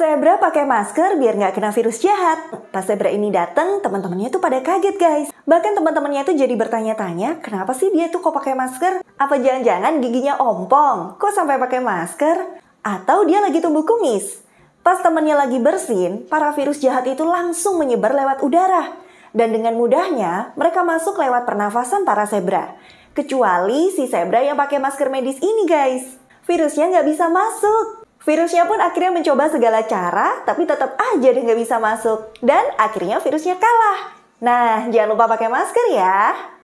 Zebra pakai masker biar nggak kena virus jahat. Pas zebra ini datang, teman-temannya tuh pada kaget guys. Bahkan teman-temannya tuh jadi bertanya-tanya, kenapa sih dia tuh kok pakai masker? Apa jangan-jangan giginya ompong? Kok sampai pakai masker? Atau dia lagi tumbuh kumis? Pas temannya lagi bersin, para virus jahat itu langsung menyebar lewat udara. Dan dengan mudahnya, mereka masuk lewat pernafasan para zebra. Kecuali si zebra yang pakai masker medis ini guys. Virusnya nggak bisa masuk. Virusnya pun akhirnya mencoba segala cara, tapi tetap aja dia nggak bisa masuk. Dan akhirnya virusnya kalah. Nah, jangan lupa pakai masker ya.